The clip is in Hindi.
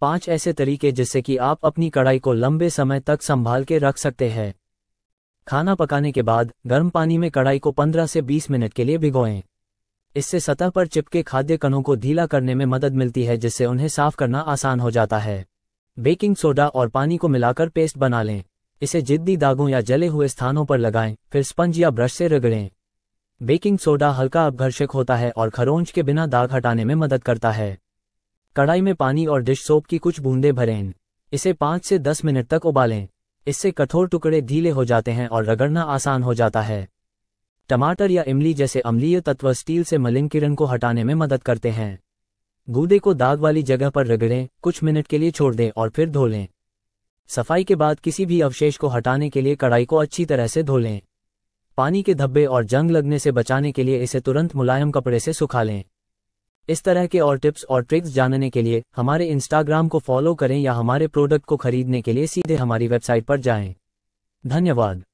पांच ऐसे तरीके जिससे कि आप अपनी कढ़ाई को लंबे समय तक संभाल के रख सकते हैं खाना पकाने के बाद गर्म पानी में कढ़ाई को 15 से 20 मिनट के लिए भिगोएं इससे सतह पर चिपके खाद्य कणों को ढीला करने में मदद मिलती है जिससे उन्हें साफ करना आसान हो जाता है बेकिंग सोडा और पानी को मिलाकर पेस्ट बना लें इसे जिद्दी दागों या जले हुए स्थानों पर लगाएं फिर स्पंज या ब्रश से रगड़ें बेकिंग सोडा हल्का अपघर्षक होता है और खरोंच के बिना दाग हटाने में मदद करता है कढ़ाई में पानी और डिश सोप की कुछ बूंदें भरें इसे पाँच से दस मिनट तक उबालें इससे कठोर टुकड़े ढीले हो जाते हैं और रगड़ना आसान हो जाता है टमाटर या इमली जैसे अम्लीय तत्व स्टील से मलिन किरण को हटाने में मदद करते हैं गूदे को दाग वाली जगह पर रगड़ें कुछ मिनट के लिए छोड़ दें और फिर धो लें सफाई के बाद किसी भी अवशेष को हटाने के लिए कढ़ाई को अच्छी तरह से धो लें पानी के धब्बे और जंग लगने से बचाने के लिए इसे तुरंत मुलायम कपड़े से सुखा लें इस तरह के और टिप्स और ट्रिक्स जानने के लिए हमारे इंस्टाग्राम को फॉलो करें या हमारे प्रोडक्ट को खरीदने के लिए सीधे हमारी वेबसाइट पर जाएं। धन्यवाद